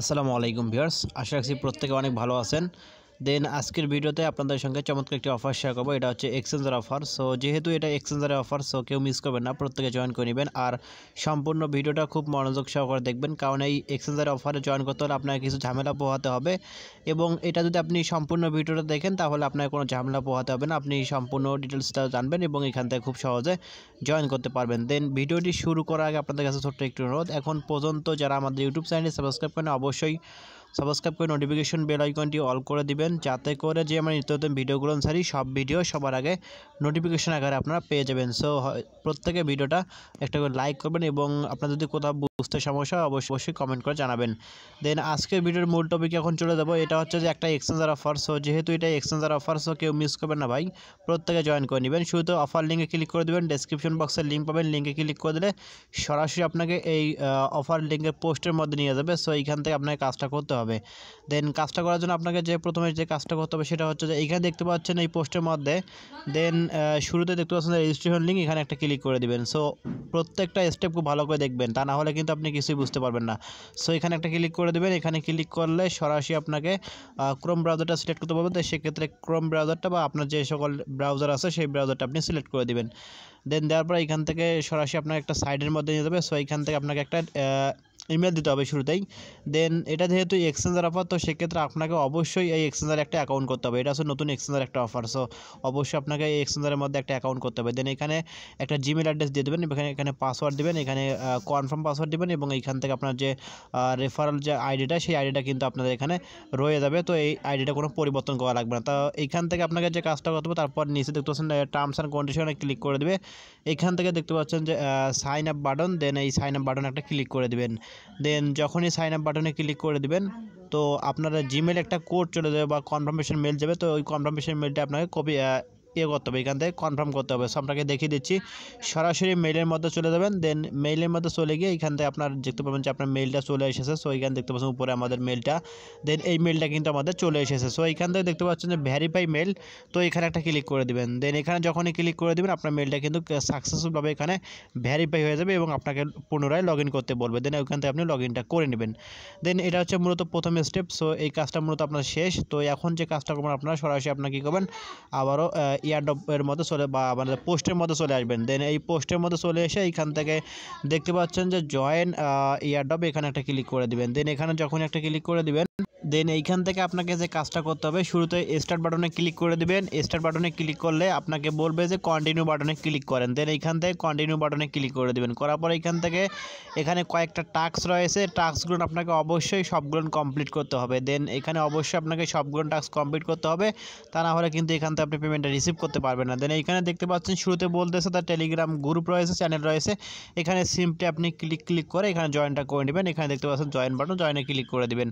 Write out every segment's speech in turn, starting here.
আসসালামু আলাইকুম ভিউয়ার্স আশা রাখছি প্রত্যেকে অনেক ভালো আছেন দেন আজকের ভিডিওতে আপনাদের সঙ্গে চমৎকার একটি অফার শেয়ার করবো এটা হচ্ছে এক্সচেঞ্জের অফার সো যেহেতু এটা এক্সচেঞ্জের অফার সো কেউ মিস করবেন না প্রত্যেকে জয়েন করে নেবেন আর সম্পূর্ণ ভিডিওটা খুব মনোযোগ সহকারে দেখবেন কারণ এই এক্সচেঞ্জের অফারে জয়েন করতে হলে আপনাকে কিছু ঝামেলা পোহাতে হবে এবং এটা যদি আপনি সম্পূর্ণ ভিডিওটা দেখেন তাহলে আপনাকে কোনো ঝামেলা পোহাতে হবে না আপনি সম্পূর্ণ ডিটেলসটা জানবেন এবং এখান থেকে খুব সহজে জয়েন করতে পারবেন দেন ভিডিওটি শুরু করার আগে আপনাদের কাছে ছোট্ট একটি অনুরোধ এখন পর্যন্ত যারা আমাদের ইউটিউব চ্যানেলে সাবস্ক্রাইব করেন অবশ্যই সাবস্ক্রাইব করে নোটিফিকেশন বেল আইকনটি অল করে দিবেন যাতে করে যে আমার নিত্য নতুন ভিডিওগুলো সারি সব ভিডিও সবার আগে নোটিফিকেশন আকারে আপনারা পেয়ে যাবেন সো প্রত্যেকে ভিডিওটা একটা করে লাইক করবেন এবং আপনার যদি কোথাও বুঝতে সমস্যা অবশ্যই অবশ্যই কমেন্ট করে জানাবেন দেন আজকের ভিডিওর মূল টপিক এখন চলে যাবো এটা হচ্ছে যে একটা এক্সচেঞ্জার অফার সো যেহেতু এটা এক্সচেঞ্জার অফার সো কেউ মিস করবেন না ভাই প্রত্যেকে জয়েন করে নেবেন শুধু অফার লিঙ্কে ক্লিক করে দেবেন ডিসক্রিপশন বক্সে লিঙ্ক পাবেন লিঙ্কে ক্লিক করে দিলে সরাসরি আপনাকে এই অফার লিঙ্কের পোস্টের মধ্যে নিয়ে যাবে সো এইখান থেকে আপনাকে কাজটা করতে হবে দেন কাজটা করার জন্য আপনাকে যে প্রথমে যে কাজটা করতে হবে সেটা হচ্ছে যে এইখানে দেখতে পাচ্ছেন এই পোস্টের মধ্যে দেন শুরুতে দেখতে পাচ্ছেন রেজিস্ট্রেশন লিঙ্ক এখানে একটা ক্লিক করে দেবেন সো প্রত্যেকটা স্টেপ খুব ভালো করে দেখবেন তা না হলে কিন্তু আপনি কিছুই বুঝতে পারবেন না সো এখানে একটা ক্লিক করে দেবেন এখানে ক্লিক করলে সরাসরি আপনাকে ক্রোম ব্রাউজারটা সিলেক্ট করতে পারবেন তো সেক্ষেত্রে ক্রোম ব্রাউজারটা বা আপনার যে সকল ব্রাউজার আছে সেই ব্রাউজারটা আপনি সিলেক্ট করে দেবেন দেন দেওয়ার পর এখান থেকে সরাসরি আপনার একটা সাইডের মধ্যে নিয়ে যাবে সো এখান থেকে আপনাকে একটা ইমেল দিতে হবে শুরুতেই দেন এটা যেহেতু এক্সচেঞ্জের অফার তো সেক্ষেত্রে আপনাকে অবশ্যই এই এক্সচেঞ্জের একটা অ্যাকাউন্ট করতে হবে এটা হচ্ছে নতুন এক্সচেঞ্জের একটা অফার সো অবশ্যই আপনাকে এই এক্সচেঞ্জের মধ্যে একটা অ্যাকাউন্ট করতে হবে দেন এখানে একটা জিমেল অ্যাড্রেস দিয়ে দেবেন এখানে এখানে পাসওয়ার্ড দেবেন এখানে কনফার্ম পাসওয়ার্ড দেবেন এবং এখান থেকে আপনার যে রেফারাল যে আইডিটা সেই আইডিটা কিন্তু আপনাদের এখানে রয়ে যাবে তো এই আইডিটা কোনো পরিবর্তন করা লাগবে না তো এইখান থেকে আপনাকে যে কাজটা করতে হবে তারপর নিচে দেখতে পাচ্ছেন টার্মস অ্যান্ড কন্ডিশনে ক্লিক করে দেবে এখান থেকে দেখতে পাচ্ছেন যে সাইন আপ বাটন দেন এই সাইন আপ বাটন একটা ক্লিক করে দেবেন দেন যখনই সাইন আপ বাটনে ক্লিক করে দিবেন তো আপনারা জিমেল একটা কোড চলে যাবে বা কনফার্মেশন মেল যাবে তো ওই কনফার্মেশন মেলটা আপনাকে কপি ইয়ে করতে হবে এখান থেকে কনফার্ম করতে হবে সো আপনাকে দেখিয়ে দিচ্ছি সরাসরি মেইলের মধ্যে চলে যাবেন দেন মেইলের মধ্যে চলে গিয়ে এখান থেকে আপনার দেখতে পাবেন যে আপনার মেইলটা চলে এসেছে সো এখানে দেখতে পাচ্ছেন উপরে আমাদের মেইলটা দেন এই মেলটা কিন্তু আমাদের চলে এসেছে সো এখান থেকে দেখতে পাচ্ছেন যে ভ্যারিফাই মেল তো এখানে একটা ক্লিক করে দেবেন দেন এখানে যখনই ক্লিক করে দেবেন আপনার মেইলটা কিন্তু সাকসেসফুলভাবে এখানে ভ্যারিফাই হয়ে যাবে এবং আপনাকে পুনরায় লগ করতে বলবে দেন ওইখান থেকে আপনি লগ করে নেবেন দেন এটা হচ্ছে মূলত প্রথম স্টেপ সো এই কাজটা মূলত আপনার শেষ তো এখন যে কাজটা করবেন আপনারা সরাসরি আপনার কী করবেন আবারও ইয়ারডপের মতো চলে বা আমাদের পোস্টের মতো চলে আসবেন দেন এই পোস্টের মতো চলে এসে এইখান থেকে দেখতে পাচ্ছেন যে জয়েন ইয়ারডপ এখানে একটা ক্লিক করে দিবেন দেন এখানে যখন একটা ক্লিক করে দিবেন দেন এইখান থেকে আপনাকে যে কাজটা করতে হবে শুরুতে স্টার্ট বাটনে ক্লিক করে দিবেন স্টার্ট বাটনে ক্লিক করলে আপনাকে বলবে যে কন্টিনিউ বাটনে ক্লিক করেন দেন এইখান থেকে কন্টিনিউ বাটনে ক্লিক করে দিবেন করার পর এইখান থেকে এখানে কয়েকটা টাস্ক রয়েছে টাস্কগুলো আপনাকে অবশ্যই সবগুলো কমপ্লিট করতে হবে দেন এখানে অবশ্যই আপনাকে সবগুলো টাস্ক কমপ্লিট করতে হবে তা না হলে কিন্তু এখান থেকে আপনি পেমেন্টটা রিসিভ করতে পারবেন না দেন এইখানে দেখতে পাচ্ছেন শুরুতে বলতেছে তার টেলিগ্রাম গ্রুপ রয়েছে চ্যানেল রয়েছে এখানে সিমটি আপনি ক্লিক ক্লিক করে এখানে জয়েনটা করে নেবেন এখানে দেখতে পাচ্ছেন জয়েন বাটন জয়েনে ক্লিক করে দেবেন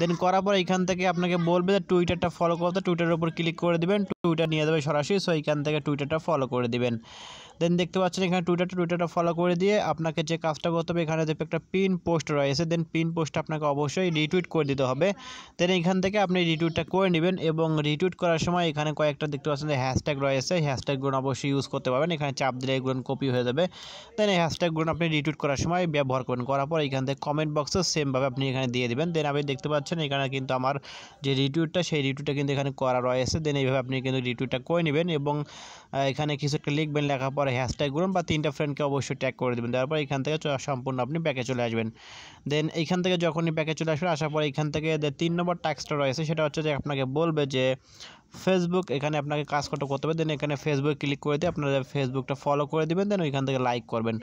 দেন করার পর এখান থেকে আপনাকে বলবে যে টুইটারটা ফলো করতে টুইটারের উপর ক্লিক করে দেবেন টুইটার নিয়ে যাবে সরাসরি সো এখান থেকে টুইটারটা ফলো করে দিবেন দেন দেখতে পাচ্ছেন এখানে টুইটারটা টুইটারটা ফলো করে দিয়ে আপনাকে যে কাজটা করতে হবে এখানে দেখবে একটা পিন পোস্ট রয়েছে দেন পিন পোস্ট আপনাকে অবশ্যই রিটুইট করে দিতে হবে দেন এখান থেকে আপনি রিটুইটটা করে নেবেন এবং রিটুইট করার সময় এখানে কয়েকটা দেখতে পাচ্ছেন যে হ্যাশট্যাগ রয়েছে হ্যাশট্যাগগুলো অবশ্যই ইউজ করতে পারবেন এখানে চাপ দিলে এগুলো কপি হয়ে যাবে দেন এই হ্যাশট্যাগগুলো আপনি রিটুইট করার সময় ব্যবহার করবেন করার পর এখান থেকে কমেন্ট বক্সে সেমভাবে আপনি এখানে দিয়ে দেবেন দেন আপনি দেখতে পাচ্ছেন এখানে কিন্তু আমার যে রিটুইটটা সেই রিটুইটটা কিন্তু এখানে করা রয়েছে দেন এইভাবে আপনি কিন্তু রিটুইটটা করে নেবেন এবং এখানে কিছু একটা লিখবেন লেখার পর তারপরে হ্যাশট্যাগ করুন বা তিনটা ফ্রেন্ডকে অবশ্যই ট্যাগ করে দেবেন তারপর এখান থেকে সম্পূর্ণ আপনি ব্যাকে চলে আসবেন দেন এখান থেকে যখনই ব্যাকে চলে আসবেন আসার পর এখান থেকে তিন নম্বর টাস্কটা রয়েছে সেটা হচ্ছে যে আপনাকে বলবে যে ফেসবুক এখানে আপনাকে কাজ করতে করতে হবে দেন এখানে ফেসবুক ক্লিক করে দিয়ে আপনারা ফেসবুকটা ফলো করে দেবেন দেন ওইখান থেকে লাইক করবেন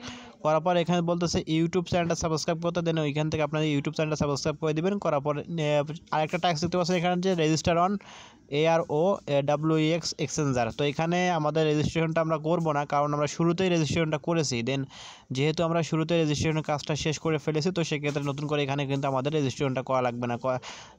করার পর এখানে বলতেছে ইউটিউব চ্যানেলটা সাবস্ক্রাইব করতে দেন ওইখান থেকে আপনাদের ইউটিউব চ্যানেলটা সাবস্ক্রাইব করে দেবেন করার পর আরেকটা ট্যাক্স দেখতে পাচ্ছেন এখানে যে register on R O W X exchanger তো এখানে আমাদের রেজিস্ট্রেশনটা আমরা করবো না কারণ আমরা শুরুতেই রেজিস্ট্রেশনটা করেছি দেন যেহেতু আমরা শুরুতে রেজিস্ট্রেশন কাজটা শেষ করে ফেলেছি তো সেক্ষেত্রে নতুন করে এখানে কিন্তু আমাদের রেজিস্ট্রেশনটা করা লাগবে না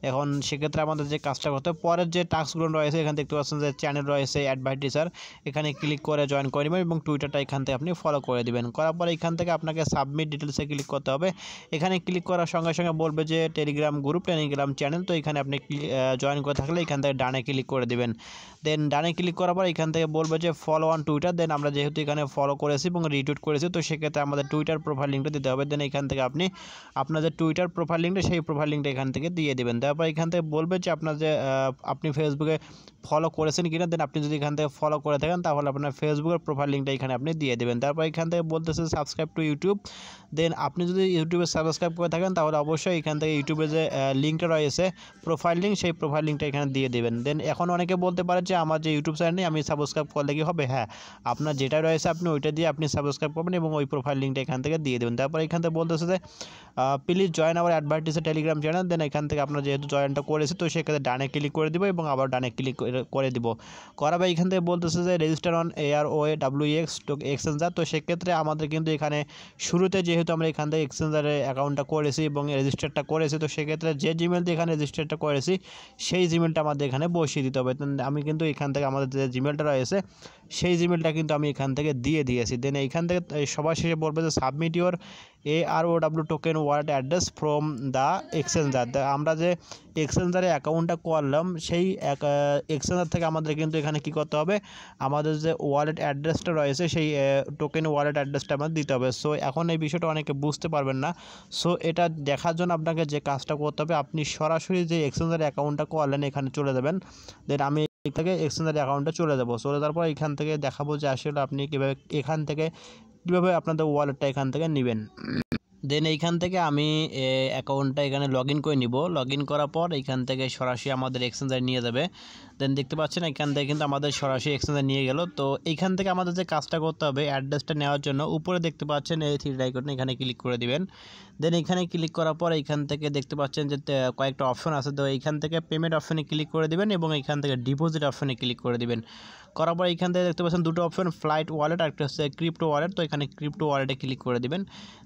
এখন সেক্ষেত্রে আমাদের যে কাজটা করতে পরের যে টাস্কগুলো রয়েছে এখানে দেখতে পাচ্ছেন যে চ্যানেল রয়েছে অ্যাডভার্টিসার এখানে ক্লিক করে জয়েন করে নেবেন এবং টুইটারটা এখান থেকে আপনি ফলো করে দেবেন করার পরে এখান থেকে আপনাকে সাবমিট ডিটেলসে ক্লিক করতে হবে এখানে ক্লিক করার সঙ্গে সঙ্গে বলবে যে টেলিগ্রাম গ্রুপ টেলিগ্রাম চ্যানেল তো এখানে আপনি জয়েন করে থাকলে এখান থেকে ডান ডানে ক্লিক করে দেবেন দেন ডানে ক্লিক করার পর এখান থেকে বলবে যে ফলো অন টুইটার দেন আমরা যেহেতু এখানে ফলো করেছি এবং রিটুইট করেছি তো সেক্ষেত্রে আমাদের টুইটার প্রোফাইল লিঙ্কটা দিতে হবে দেন এখান থেকে আপনি আপনার যে টুইটার প্রোফাইল লিঙ্কটা সেই প্রোফাইল লিঙ্কটা এখান থেকে দিয়ে দেবেন তারপর এখান থেকে বলবে যে আপনার যে আপনি ফেসবুকে ফলো করেছেন কিনা দেন আপনি যদি এখান থেকে ফলো করে থাকেন তাহলে আপনার ফেসবুকের প্রোফাইল লিঙ্কটা এখানে আপনি দিয়ে দেবেন তারপর এখান থেকে বলতেছে সাবস্ক্রাইব টু ইউটিউব দেন আপনি যদি ইউটিউবে সাবস্ক্রাইব করে থাকেন তাহলে অবশ্যই এখান থেকে ইউটিউবে যে লিঙ্কটা রয়েছে প্রোফাইল লিঙ্ক সেই প্রোফাইল লিঙ্কটা এখানে দিয়ে দেবেন দেন এখন অনেকে বলতে পারে যে আমার যে ইউটিউব চ্যানেল আমি সাবস্ক্রাইব করলে কি হবে হ্যাঁ আপনার যেটা রয়েছে আপনি ওইটা দিয়ে আপনি সাবস্ক্রাইব করবেন এবং ওই প্রোফাইল লিঙ্কটা এখান থেকে দিয়ে দেবেন তারপর এখান থেকে বলতেছে যে please join our advertiser Telegram channel দেন এখান থেকে আপনার যেহেতু জয়েনটা করেছে তো সেক্ষেত্রে ডানে ক্লিক করে দিব এবং আবার ডানে ক্লিক করে দিব করাবে এখান থেকে বলতেছে যে register on AR O A W X exchanger তো সেক্ষেত্রে আমাদের কিন্তু এখানে শুরুতে যেহেতু আমরা এখান থেকে এক্সচেঞ্জারের অ্যাকাউন্টটা করেছি এবং রেজিস্টারটা করেছি তো সেক্ষেত্রে যে জিমেল দিয়ে এখানে রেজিস্টারটা করেছি সেই জিমেলটা আমাদের এখানে বসিয়ে দিতে হবে আমি কিন্তু এখান থেকে আমাদের যে জিমেলটা রয়েছে সেই জিমেলটা কিন্তু আমি এখান থেকে দিয়ে দিয়েছি দেন এইখান থেকে সবার শেষে বলবে যে submit your A AROW token wallet address from the exchanger আমরা যে এক্সচেঞ্জারে অ্যাকাউন্টটা করলাম সেই এক্সচেঞ্জার থেকে আমাদের কিন্তু এখানে কি করতে হবে আমাদের যে ওয়ালেট অ্যাড্রেসটা রয়েছে সেই টোকেন ওয়ালেট অ্যাড্রেসটা আমাদের দিতে হবে সো এখন এই বিষয়টা অনেকে বুঝতে পারবেন না সো এটা দেখার জন্য আপনাকে যে কাজটা করতে হবে আপনি সরাসরি যে এক্সচেঞ্জারে অ্যাকাউন্টটা করলেন এখানে চলে যাবেন দেন আমি থেকে এক্সচেঞ্জার অ্যাকাউন্টটা চলে যাবো চলে যাওয়ার পর এখান থেকে দেখাবো যে আসলে আপনি কীভাবে এখান থেকে কীভাবে আপনাদের ওয়ালেটটা এখান থেকে নেবেন দেন এইখান থেকে আমি অ্যাকাউন্টটা এখানে লগ ইন করে নিব লগ ইন করার পর এইখান থেকে সরাসরি আমাদের এক্সচেঞ্জার নিয়ে যাবে দেন দেখতে পাচ্ছেন এখান থেকে কিন্তু আমাদের সরাসরি এক্সচেঞ্জার নিয়ে গেল তো এইখান থেকে আমাদের যে কাজটা করতে হবে অ্যাড্রেসটা নেওয়ার জন্য উপরে দেখতে পাচ্ছেন এই থ্রি আইকনে এখানে ক্লিক করে দিবেন দেন এখানে ক্লিক করার পর এইখান থেকে দেখতে পাচ্ছেন যে কয়েকটা অপশন আছে তো এইখান থেকে পেমেন্ট অপশনে ক্লিক করে দিবেন এবং এখান থেকে ডিপোজিট অপশনে ক্লিক করে দিবেন করার পর এখান থেকে দেখতে পাচ্ছেন দুটো অপশন ফ্লাইট ওয়ালেট আর একটা হচ্ছে ক্রিপ্টো ওয়ালেট তো এখানে ক্রিপ্টো ওয়ালেটে ক্লিক করে দেবেন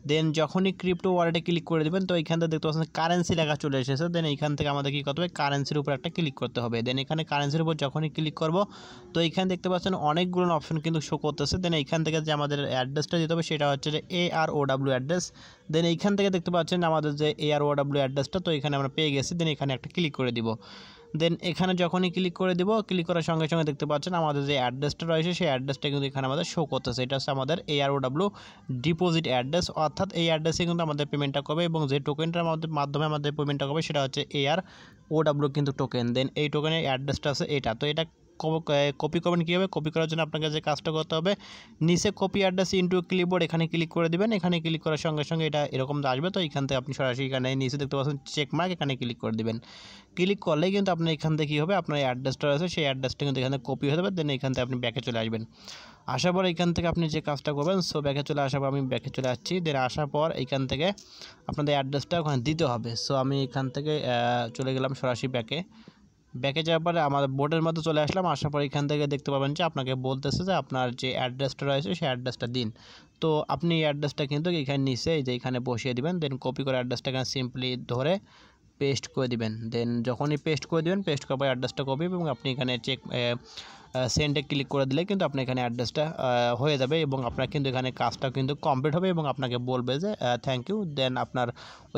দেন যখনই ক্রিপ্টো ওয়ালেটে ক্লিক করে দেবেন তো এখান থেকে দেখতে পাচ্ছেন কারেন্সি লেখা চলে এসেছে দেন এখান থেকে আমাদের কী করতে হবে কারেন্সির উপর একটা ক্লিক করতে হবে দেন এখানে কারেন্সির উপর যখনই ক্লিক করব তো এখানে দেখতে পাচ্ছেন অনেকগুলো অপশন কিন্তু শো করতেছে দেন এখান থেকে যে আমাদের অ্যাড্রেসটা দিতে হবে সেটা হচ্ছে যে এ আর ও ডাব্লিউ অ্যাড্রেস দেন এইখান থেকে দেখতে পাচ্ছেন আমাদের যে এ আর ও ডাব্লিউ অ্যাড্রেসটা তো এখানে আমরা পেয়ে গেছি দেন এখানে একটা ক্লিক করে দিব দেন এখানে যখনই ক্লিক করে দেবো ক্লিক করার সঙ্গে সঙ্গে দেখতে পাচ্ছেন আমাদের যে অ্যাড্রেসটা রয়েছে সেই অ্যাড্রেসটা কিন্তু এখানে আমাদের শো করতেছে এটা হচ্ছে আমাদের ওডাব্লিউ ডিপোজিট অ্যাড্রেস অর্থাৎ এই অ্যাড্রেসে কিন্তু আমাদের পেমেন্টটা করবে এবং যে টোকেনটার মাধ্যমে আমাদের পেমেন্টটা করবে সেটা হচ্ছে এআর ওডাব্লিউ কিন্তু টোকেন দেন এই টোকেনের অ্যাড্রেসটা আছে এটা তো এটা কপি করবেন কীভাবে কপি করার জন্য আপনাকে যে কাজটা করতে হবে নিচে কপি অ্যাড্রেস ইন্টু ক্লিপবোর্ড এখানে ক্লিক করে দেবেন এখানে ক্লিক করার সঙ্গে সঙ্গে এটা এরকম আসবে তো এখান থেকে আপনি সরাসরি এখানে নিচে দেখতে পাচ্ছেন মার্ক এখানে ক্লিক করে দেবেন ক্লিক করলেই কিন্তু আপনার এখান থেকে কী হবে আপনার অ্যাড্রেসটা রয়েছে সেই অ্যাড্রেসটা কিন্তু এখানে কপি হয়ে যাবে দেন এখান থেকে আপনি ব্যাকে চলে আসবেন আসার পর এখান থেকে আপনি যে কাজটা করবেন সো ব্যাকে চলে আসার পর আমি ব্যাকে চলে আসছি দেন আসার পর এখান থেকে আপনাদের অ্যাড্রেসটা ওখানে দিতে হবে সো আমি এখান থেকে চলে গেলাম সরাসরি ব্যাকে ব্যাকে যাওয়ার পরে আমার বোর্ডের মধ্যে চলে আসলাম আসার পর এখান থেকে দেখতে পাবেন যে আপনাকে বলতেছে যে আপনার যে অ্যাড্রেসটা রয়েছে সেই অ্যাড্রেসটা দিন তো আপনি এই অ্যাড্রেসটা কিন্তু এখানে নিচে যে এখানে বসিয়ে দিবেন দেন কপি করে অ্যাড্রেসটা এখানে সিম্পলি ধরে পেস্ট করে দিবেন দেন যখনই পেস্ট করে দিবেন পেস্ট করার পর অ্যাড্রেসটা কপি এবং আপনি এখানে চেক সেন্ডে ক্লিক করে দিলে কিন্তু আপনার এখানে অ্যাড্রেসটা হয়ে যাবে এবং আপনার কিন্তু এখানে কাজটা কিন্তু কমপ্লিট হবে এবং আপনাকে বলবে যে থ্যাংক ইউ দেন আপনার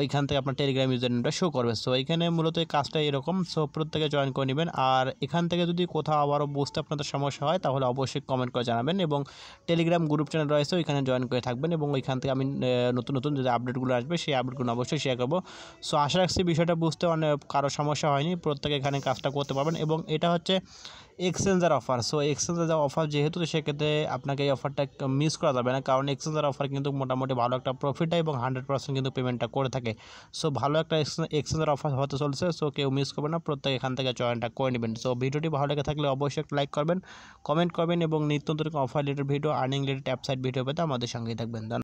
ওইখান থেকে আপনার টেলিগ্রাম ইউজার নেমটা শো করবে সো এখানে মূলত এই কাজটা এরকম সো প্রত্যেকে জয়েন করে নেবেন আর এখান থেকে যদি কোথাও আবারও বুঝতে আপনাদের সমস্যা হয় তাহলে অবশ্যই কমেন্ট করে জানাবেন এবং টেলিগ্রাম গ্রুপ চ্যানেল রয়েছে ওইখানে জয়েন করে থাকবেন এবং ওইখান থেকে আমি নতুন নতুন যে আপডেটগুলো আসবে সেই আপডেটগুলো অবশ্যই শেয়ার করবো সো আশা রাখছি বিষয়টা বুঝতে অনেক কারো সমস্যা হয়নি প্রত্যেকে এখানে কাজটা করতে পারবেন এবং এটা হচ্ছে exchanger offer so exchanger offer যেহেতু রেশে করতে আপনাদের এই অফারটা মিস করা যাবে না কারণ এক্সচেঞ্জার অফার কিন্তু মোটামুটি ভালো একটা प्रॉफिट এবং 100% কিন্তু পেমেন্টটা করে থাকে সো ভালো একটা এক্সচেঞ্জার অফার হচ্ছে চলছে সো কেউ মিস করবেন না প্রত্যেক এখান থেকে জয়েনটা কয়েন ইভেন্ট সো ভিডিওটি ভালো লাগলে অবশ্যই লাইক করবেন কমেন্ট করবেন এবং নিত্য নতুন অফার লেটের video earning related app site video পেতে আমাদের সঙ্গী থাকবেন